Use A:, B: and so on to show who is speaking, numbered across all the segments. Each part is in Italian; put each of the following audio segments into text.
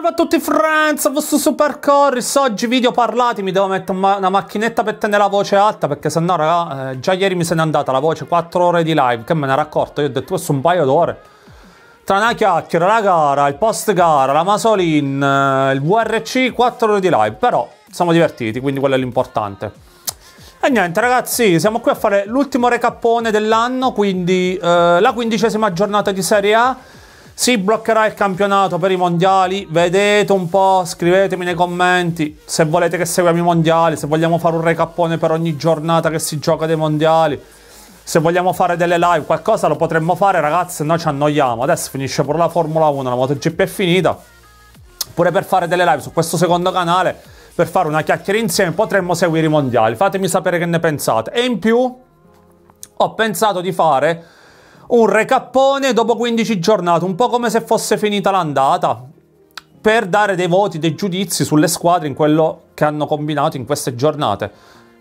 A: salve a tutti Friends, questo Super Corris, oggi video parlati, mi devo mettere una macchinetta per tenere la voce alta perché sennò raga, eh, già ieri mi se n'è andata la voce, 4 ore di live, che me ne era accorto, io ho detto questo un paio d'ore. Tra una chiacchiera, la gara, il post gara, la Masolin, eh, il VRC, 4 ore di live, però siamo divertiti, quindi quello è l'importante. E niente ragazzi, siamo qui a fare l'ultimo recapone dell'anno, quindi eh, la quindicesima giornata di Serie A si bloccherà il campionato per i mondiali? Vedete un po', scrivetemi nei commenti se volete che seguiamo i mondiali, se vogliamo fare un recapone per ogni giornata che si gioca dei mondiali. Se vogliamo fare delle live, qualcosa lo potremmo fare, ragazzi, noi ci annoiamo. Adesso finisce pure la Formula 1, la MotoGP è finita. Pure per fare delle live su questo secondo canale, per fare una chiacchiera insieme, potremmo seguire i mondiali. Fatemi sapere che ne pensate. E in più ho pensato di fare un recappone dopo 15 giornate, un po' come se fosse finita l'andata, per dare dei voti, dei giudizi sulle squadre in quello che hanno combinato in queste giornate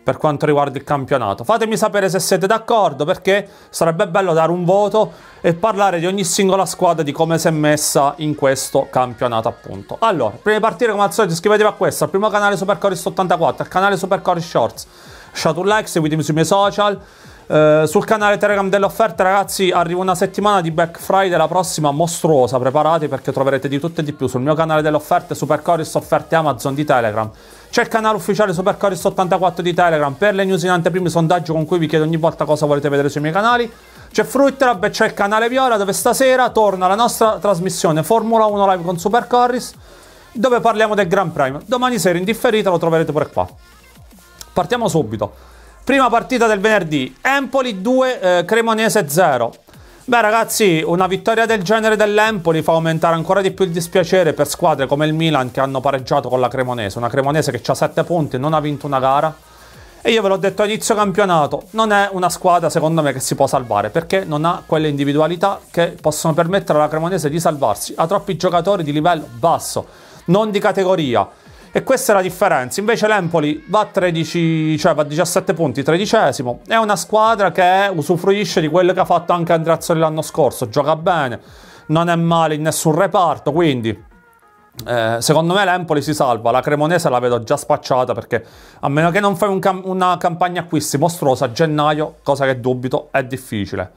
A: per quanto riguarda il campionato. Fatemi sapere se siete d'accordo perché sarebbe bello dare un voto e parlare di ogni singola squadra di come si è messa in questo campionato appunto. Allora, prima di partire come al solito iscrivetevi a questo, al primo canale Supercorist84, al canale Supercorist Shorts. Lasciate un like, seguitemi sui miei social. Eh, sul canale Telegram dell'offerta, ragazzi, arriva una settimana di Black Friday, la prossima mostruosa. Preparati perché troverete di tutto e di più sul mio canale delle offerte Supercoris offerte Amazon di Telegram. C'è il canale ufficiale Supercoris 84 di Telegram per le news in anteprima, sondaggio con cui vi chiedo ogni volta cosa volete vedere sui miei canali. C'è Fruitrab e c'è il canale Viola dove stasera torna la nostra trasmissione Formula 1 Live con Supercoris dove parliamo del Grand Prime. Domani sera in differita lo troverete pure qua. Partiamo subito. Prima partita del venerdì, Empoli 2, eh, Cremonese 0. Beh ragazzi, una vittoria del genere dell'Empoli fa aumentare ancora di più il dispiacere per squadre come il Milan che hanno pareggiato con la Cremonese, una Cremonese che ha 7 punti e non ha vinto una gara. E io ve l'ho detto a inizio campionato, non è una squadra secondo me che si può salvare perché non ha quelle individualità che possono permettere alla Cremonese di salvarsi. Ha troppi giocatori di livello basso, non di categoria. E questa è la differenza. Invece l'Empoli va a, 13, cioè va a 17 punti, tredicesimo. È una squadra che usufruisce di quello che ha fatto anche Andreazzoli l'anno scorso. Gioca bene, non è male in nessun reparto, quindi... Eh, secondo me l'Empoli si salva, la Cremonese la vedo già spacciata perché a meno che non fai un cam una campagna acquisti mostruosa a gennaio, cosa che dubito, è difficile.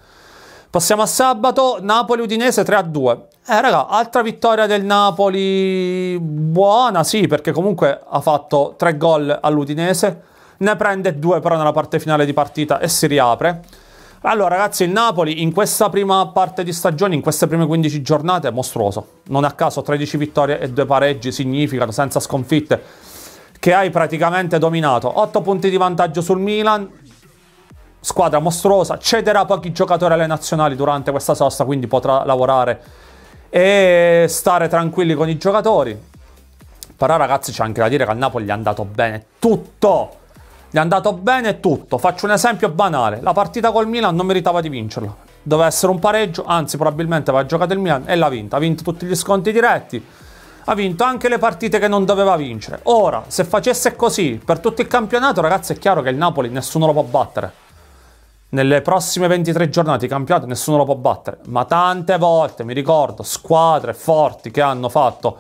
A: Passiamo a sabato, Napoli-Udinese 3-2. Eh, raga, altra vittoria del Napoli buona, sì, perché comunque ha fatto tre gol all'Udinese, ne prende due però nella parte finale di partita e si riapre. Allora, ragazzi, il Napoli in questa prima parte di stagione, in queste prime 15 giornate, è mostruoso. Non a caso 13 vittorie e due pareggi significano, senza sconfitte, che hai praticamente dominato. 8 punti di vantaggio sul Milan, squadra mostruosa, cederà pochi giocatori alle nazionali durante questa sosta, quindi potrà lavorare e stare tranquilli con i giocatori. Però ragazzi c'è anche da dire che al Napoli gli è andato bene tutto. Gli è andato bene tutto. Faccio un esempio banale. La partita col Milan non meritava di vincerla. Doveva essere un pareggio, anzi probabilmente aveva giocato il Milan e l'ha vinta. Ha vinto tutti gli sconti diretti. Ha vinto anche le partite che non doveva vincere. Ora, se facesse così per tutto il campionato, ragazzi, è chiaro che il Napoli nessuno lo può battere nelle prossime 23 giornate di campionato nessuno lo può battere, ma tante volte mi ricordo squadre forti che hanno fatto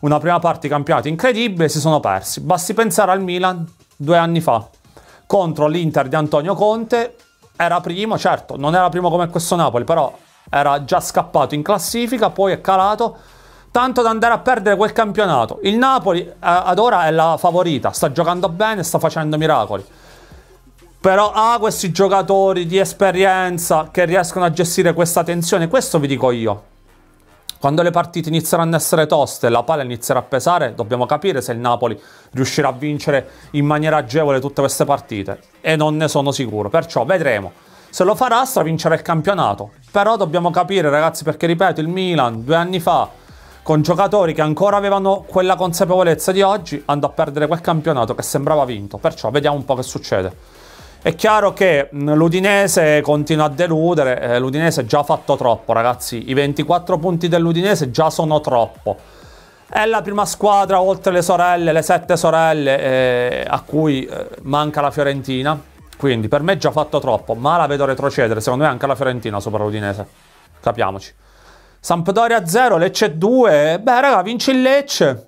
A: una prima parte di campionato incredibile si sono persi. Basti pensare al Milan due anni fa contro l'Inter di Antonio Conte, era primo, certo, non era primo come questo Napoli, però era già scappato in classifica, poi è calato tanto da andare a perdere quel campionato. Il Napoli eh, ad ora è la favorita, sta giocando bene, sta facendo miracoli però ha ah, questi giocatori di esperienza che riescono a gestire questa tensione. Questo vi dico io. Quando le partite inizieranno a essere toste e la palla inizierà a pesare, dobbiamo capire se il Napoli riuscirà a vincere in maniera agevole tutte queste partite. E non ne sono sicuro, perciò vedremo. Se lo farà, stravincerà il campionato. Però dobbiamo capire, ragazzi, perché ripeto, il Milan due anni fa, con giocatori che ancora avevano quella consapevolezza di oggi, andò a perdere quel campionato che sembrava vinto. Perciò vediamo un po' che succede. È chiaro che l'Udinese continua a deludere, eh, l'Udinese ha già fatto troppo ragazzi, i 24 punti dell'Udinese già sono troppo. È la prima squadra oltre le sorelle, le sette sorelle eh, a cui eh, manca la Fiorentina, quindi per me è già fatto troppo, ma la vedo retrocedere, secondo me anche la Fiorentina sopra l'Udinese, capiamoci. Sampdoria 0, Lecce 2, beh raga vinci il Lecce,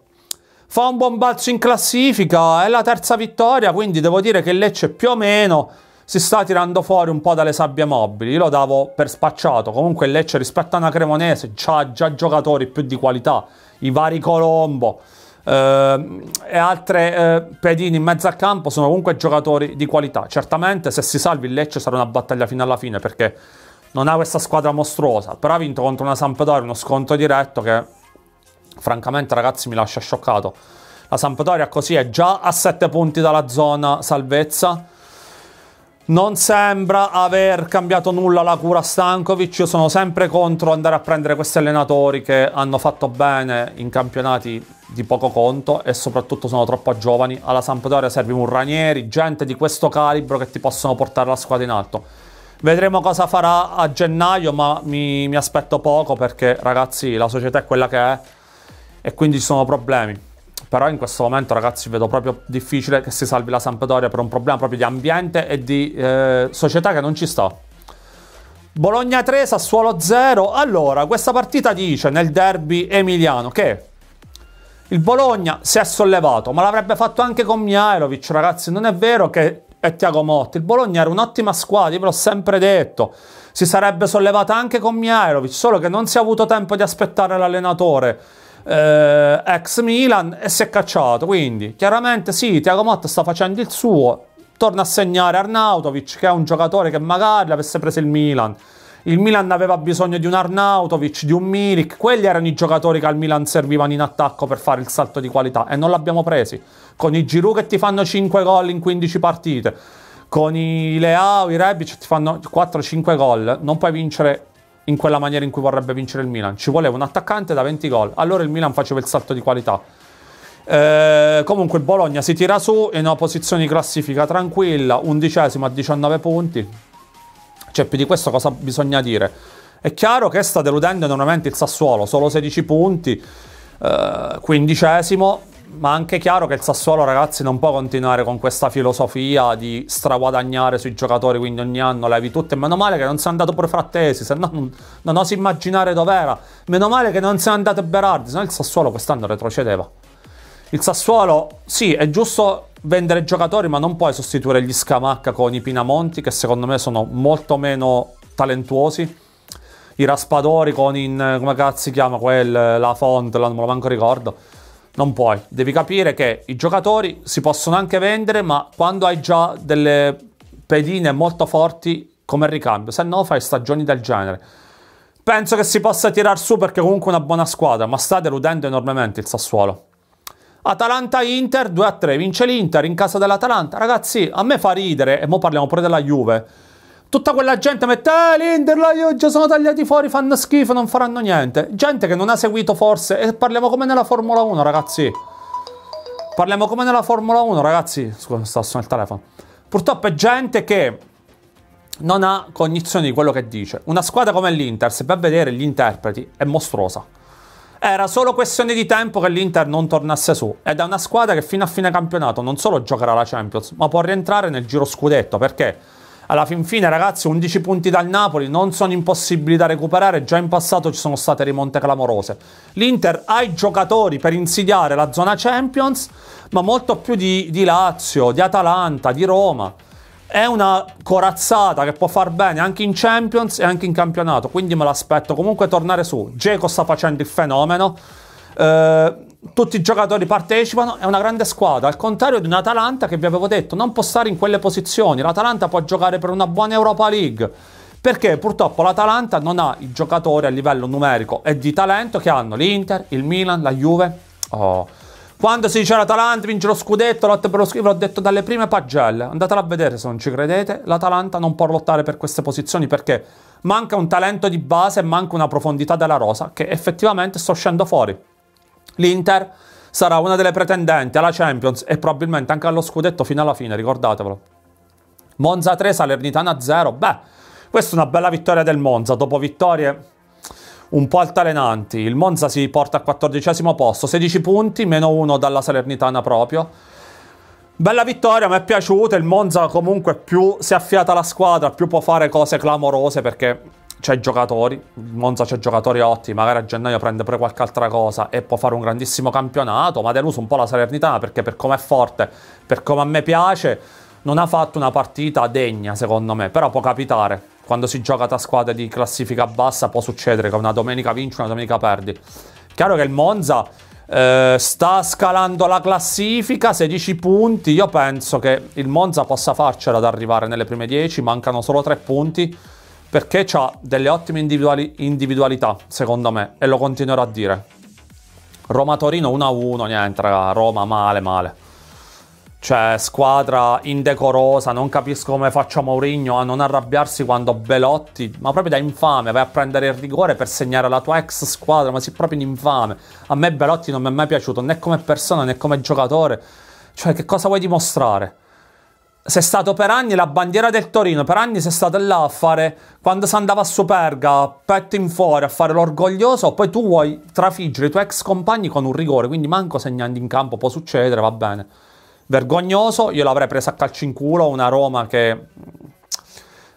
A: fa un buon balzo in classifica, è la terza vittoria, quindi devo dire che Lecce più o meno si sta tirando fuori un po' dalle sabbie mobili. Io lo davo per spacciato. Comunque Lecce rispetto a una Cremonese ha già giocatori più di qualità, i vari Colombo eh, e altre eh, pedini in mezzo a campo sono comunque giocatori di qualità. Certamente se si salvi il Lecce sarà una battaglia fino alla fine perché non ha questa squadra mostruosa, però ha vinto contro una Sampdoria uno sconto diretto che Francamente, ragazzi, mi lascia scioccato. La Sampdoria così è già a 7 punti dalla zona salvezza. Non sembra aver cambiato nulla la cura Stankovic, io sono sempre contro andare a prendere questi allenatori che hanno fatto bene in campionati di poco conto e soprattutto sono troppo giovani. Alla Sampdoria serve un Ranieri, gente di questo calibro che ti possono portare la squadra in alto. Vedremo cosa farà a gennaio, ma mi, mi aspetto poco perché ragazzi la società è quella che è e quindi ci sono problemi. Però in questo momento, ragazzi, vedo proprio difficile che si salvi la Sampdoria per un problema proprio di ambiente e di eh, società che non ci sta. Bologna 3, Sassuolo 0. Allora, questa partita dice nel derby emiliano che il Bologna si è sollevato, ma l'avrebbe fatto anche con Mihailovic, ragazzi. Non è vero che è Tiago Motti. Il Bologna era un'ottima squadra, io ve l'ho sempre detto. Si sarebbe sollevata anche con Mihailovic, solo che non si è avuto tempo di aspettare l'allenatore eh, ex Milan e si è cacciato. Quindi chiaramente sì, Tiago Motta sta facendo il suo, torna a segnare Arnautovic che è un giocatore che magari l'avesse preso il Milan. Il Milan aveva bisogno di un Arnautovic, di un Milik, quelli erano i giocatori che al Milan servivano in attacco per fare il salto di qualità e non l'abbiamo presi. Con i Giroud che ti fanno 5 gol in 15 partite, con i Leao, i Rebic ti fanno 4-5 gol, non puoi vincere in quella maniera in cui vorrebbe vincere il Milan. Ci voleva un attaccante da 20 gol. Allora il Milan faceva il salto di qualità. Eh, comunque il Bologna si tira su in una posizione di classifica tranquilla, undicesimo a 19 punti. Cioè, più di questo cosa bisogna dire? È chiaro che sta deludendo enormemente il Sassuolo, solo 16 punti, eh, quindicesimo ma anche chiaro che il Sassuolo, ragazzi, non può continuare con questa filosofia di straguadagnare sui giocatori, quindi ogni anno levi tutto. E meno male che non sia andato pure Frattesi, se no non, non oso immaginare dov'era. Meno male che non sia andato Berardi, se no il Sassuolo quest'anno retrocedeva. Il Sassuolo, sì, è giusto vendere giocatori, ma non puoi sostituire gli Scamacca con i Pinamonti, che secondo me sono molto meno talentuosi. I Raspadori con in, come cazzo si chiama quel, la Font, non me lo manco ricordo non puoi. Devi capire che i giocatori si possono anche vendere, ma quando hai già delle pedine molto forti come ricambio, se no fai stagioni del genere. Penso che si possa tirar su perché comunque è una buona squadra, ma sta deludendo enormemente il Sassuolo. Atalanta-Inter 2-3, vince l'Inter in casa dell'Atalanta. Ragazzi, a me fa ridere, e mo parliamo pure della Juve. Tutta quella gente mette, eh, Linderla, io già sono tagliati fuori, fanno schifo, non faranno niente. Gente che non ha seguito forse, e parliamo come nella Formula 1, ragazzi. Parliamo come nella Formula 1, ragazzi. Scusa, mi sta suonando il telefono. Purtroppo è gente che non ha cognizione di quello che dice. Una squadra come l'Inter, se va a vedere gli interpreti, è mostruosa. Era solo questione di tempo che l'Inter non tornasse su. Ed è una squadra che fino a fine campionato non solo giocherà la Champions, ma può rientrare nel giro scudetto, perché alla fin fine, ragazzi, 11 punti dal Napoli non sono impossibili da recuperare. Già in passato ci sono state rimonte clamorose. L'Inter ha i giocatori per insidiare la zona Champions, ma molto più di, di Lazio, di Atalanta, di Roma. È una corazzata che può far bene anche in Champions e anche in campionato. Quindi me l'aspetto comunque tornare su. Geco sta facendo il fenomeno. Eh, tutti i giocatori partecipano, è una grande squadra, al contrario di un'Atalanta che vi avevo detto non può stare in quelle posizioni, l'Atalanta può giocare per una buona Europa League, perché purtroppo l'Atalanta non ha i giocatori a livello numerico e di talento che hanno l'Inter, il Milan, la Juve. Oh. Quando si dice l'Atalanta vince lo scudetto, lotta per lo scudetto, l'ho detto dalle prime pagelle, andatela a vedere se non ci credete, l'Atalanta non può lottare per queste posizioni perché manca un talento di base e manca una profondità della rosa che effettivamente sto uscendo fuori. L'Inter sarà una delle pretendenti alla Champions e probabilmente anche allo scudetto fino alla fine, ricordatevelo. Monza 3, Salernitana 0. Beh, questa è una bella vittoria del Monza, dopo vittorie un po' altalenanti. Il Monza si porta al 14 posto, 16 punti, meno 1 dalla Salernitana proprio. Bella vittoria, mi è piaciuta. Il Monza comunque più si è affiata la squadra, più può fare cose clamorose perché c'è giocatori, Monza c'è giocatori ottimi, magari a gennaio prende pure qualche altra cosa e può fare un grandissimo campionato, ma ha deluso un po' la Salernitana perché per come è forte, per come a me piace, non ha fatto una partita degna secondo me, però può capitare, quando si gioca tra squadre di classifica bassa può succedere che una domenica vinci, una domenica perdi. Chiaro che il Monza eh, sta scalando la classifica, 16 punti, io penso che il Monza possa farcela ad arrivare nelle prime 10, mancano solo 3 punti perché ha delle ottime individuali, individualità, secondo me, e lo continuerò a dire. Roma-Torino 1-1, niente raga, Roma male male. Cioè, squadra indecorosa, non capisco come faccia Mourinho a non arrabbiarsi quando Belotti, ma proprio da infame, vai a prendere il rigore per segnare la tua ex squadra, ma sei proprio un infame. A me Belotti non mi è mai piaciuto, né come persona né come giocatore. Cioè, che cosa vuoi dimostrare? sei stato per anni la bandiera del Torino, per anni sei stato là a fare, quando si andava a Superga, petto in fuori, a fare l'orgoglioso, poi tu vuoi trafiggere i tuoi ex compagni con un rigore, quindi manco segnando in campo, può succedere, va bene. Vergognoso, io l'avrei presa a calcio in culo, una Roma che...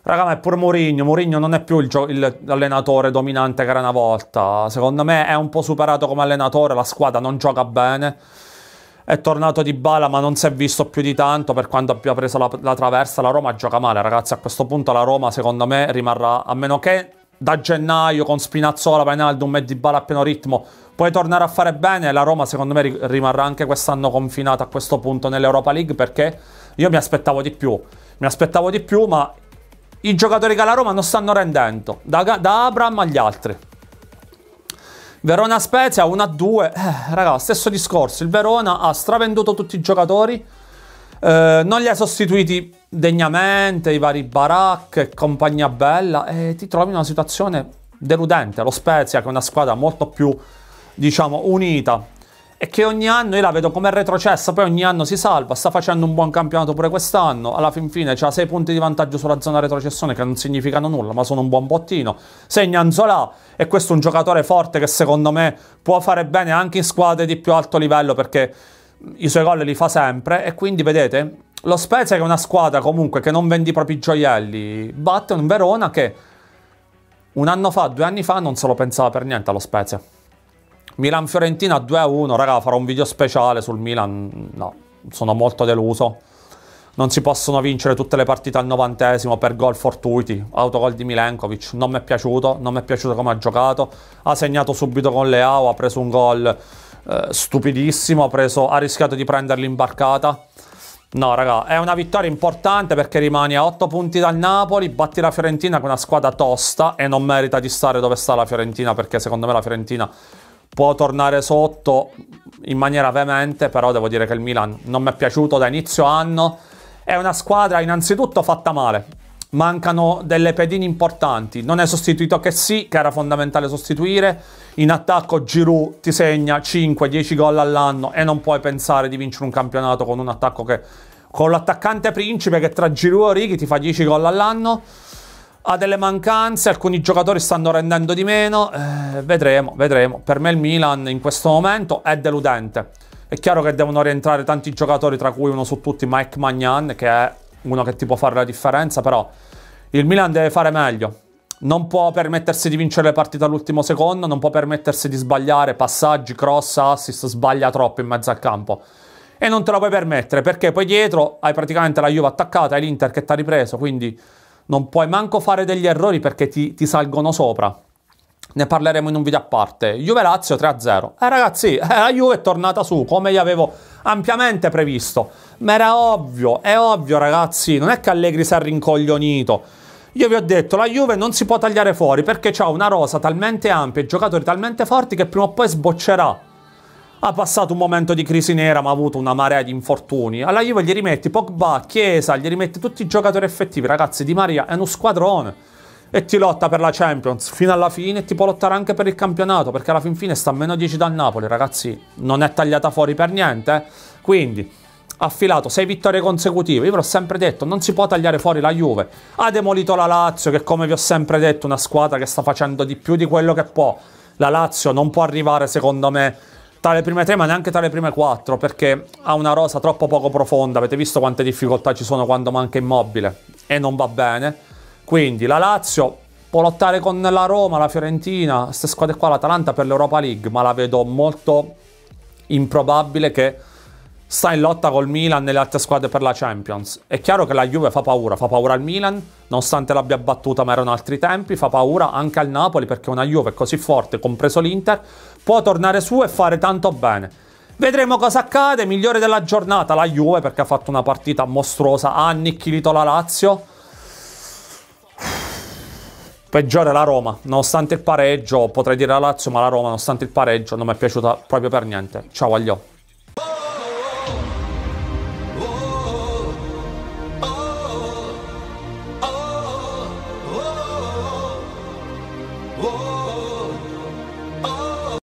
A: Raga, ma è pure Mourinho, Mourinho non è più l'allenatore dominante che era una volta, secondo me è un po' superato come allenatore, la squadra non gioca bene è tornato di bala, ma non si è visto più di tanto per quanto abbia preso la, la traversa. La Roma gioca male, ragazzi. A questo punto la Roma, secondo me, rimarrà, a meno che da gennaio con Spinazzola, Penaldum e di bala a pieno ritmo puoi tornare a fare bene la Roma secondo me rimarrà anche quest'anno confinata a questo punto nell'Europa League perché io mi aspettavo di più mi aspettavo di più ma i giocatori che la Roma non stanno rendendo da, da Abram agli altri Verona Spezia 1-2. Eh, raga, stesso discorso. Il Verona ha stravenduto tutti i giocatori. Eh, non li ha sostituiti degnamente, i vari Barak e compagnia bella. E ti trovi in una situazione deludente. Lo Spezia, che è una squadra molto più, diciamo, unita è che ogni anno io la vedo come retrocessa, poi ogni anno si salva, sta facendo un buon campionato pure quest'anno, alla fin fine ha 6 punti di vantaggio sulla zona retrocessione che non significano nulla, ma sono un buon bottino. Segna Anzola e questo è un giocatore forte che secondo me può fare bene anche in squadre di più alto livello perché i suoi gol li fa sempre e quindi vedete, lo Spezia che è una squadra comunque che non vende i propri gioielli, batte un Verona che un anno fa, due anni fa non se lo pensava per niente allo Spezia. Milan-Fiorentina 2-1, raga, farò un video speciale sul Milan, no, sono molto deluso. Non si possono vincere tutte le partite al novantesimo per gol fortuiti. Autogol di Milenkovic, non mi è piaciuto, non mi è piaciuto come ha giocato. Ha segnato subito con Leao, ha preso un gol eh, stupidissimo, ha, preso, ha rischiato di prenderli in barcata. No, raga, è una vittoria importante perché rimani a 8 punti dal Napoli, batti la Fiorentina con una squadra tosta e non merita di stare dove sta la Fiorentina perché secondo me la Fiorentina può tornare sotto in maniera veemente, però devo dire che il Milan non mi è piaciuto da inizio anno. È una squadra innanzitutto fatta male. Mancano delle pedine importanti. Non è sostituito che sì, che era fondamentale sostituire. In attacco Giroud ti segna 5-10 gol all'anno e non puoi pensare di vincere un campionato con un attacco che con l'attaccante principe che tra Giroud e Righi ti fa 10 gol all'anno ha delle mancanze, alcuni giocatori stanno rendendo di meno, eh, vedremo, vedremo. Per me il Milan in questo momento è deludente. È chiaro che devono rientrare tanti giocatori, tra cui uno su tutti Mike Magnan, che è uno che ti può fare la differenza, però il Milan deve fare meglio. Non può permettersi di vincere le partite all'ultimo secondo, non può permettersi di sbagliare passaggi, cross, assist, sbaglia troppo in mezzo al campo. E non te lo puoi permettere perché poi dietro hai praticamente la Juve attaccata, hai l'Inter che ti ha ripreso, quindi non puoi manco fare degli errori perché ti, ti salgono sopra. Ne parleremo in un video a parte. Juve Lazio 3-0. Eh ragazzi, eh, la Juve è tornata su come gli avevo ampiamente previsto. Ma era ovvio, è ovvio ragazzi, non è che Allegri si è rincoglionito. Io vi ho detto, la Juve non si può tagliare fuori perché ha una rosa talmente ampia e giocatori talmente forti che prima o poi sboccerà ha passato un momento di crisi nera, ma ha avuto una marea di infortuni. Alla Juve gli rimetti Pogba, Chiesa, gli rimetti tutti i giocatori effettivi. Ragazzi, Di Maria è uno squadrone e ti lotta per la Champions fino alla fine e ti può lottare anche per il campionato, perché alla fin fine sta a meno 10 dal Napoli, ragazzi. Non è tagliata fuori per niente. Eh. Quindi, ha filato 6 vittorie consecutive. Io ve l'ho sempre detto, non si può tagliare fuori la Juve. Ha demolito la Lazio, che come vi ho sempre detto è una squadra che sta facendo di più di quello che può. La Lazio non può arrivare, secondo me tra le prime tre, ma neanche tra le prime quattro, perché ha una rosa troppo poco profonda. Avete visto quante difficoltà ci sono quando manca immobile e non va bene. Quindi la Lazio può lottare con la Roma, la Fiorentina, queste squadre qua, l'Atalanta per l'Europa League, ma la vedo molto improbabile che sta in lotta col Milan e le altre squadre per la Champions. È chiaro che la Juve fa paura, fa paura al Milan, nonostante l'abbia battuta ma erano altri tempi, fa paura anche al Napoli perché una Juve così forte, compreso l'Inter, può tornare su e fare tanto bene. Vedremo cosa accade, migliore della giornata la Juve perché ha fatto una partita mostruosa, ha annichilito la Lazio. Peggiore la Roma, nonostante il pareggio, potrei dire la Lazio, ma la Roma, nonostante il pareggio, non mi è piaciuta proprio per niente. Ciao Aglio.